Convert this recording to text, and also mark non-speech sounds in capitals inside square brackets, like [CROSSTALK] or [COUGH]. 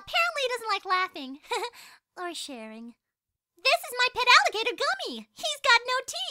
apparently he doesn't like laughing. [LAUGHS] or sharing. This is my pet alligator Gummy! He's got no teeth!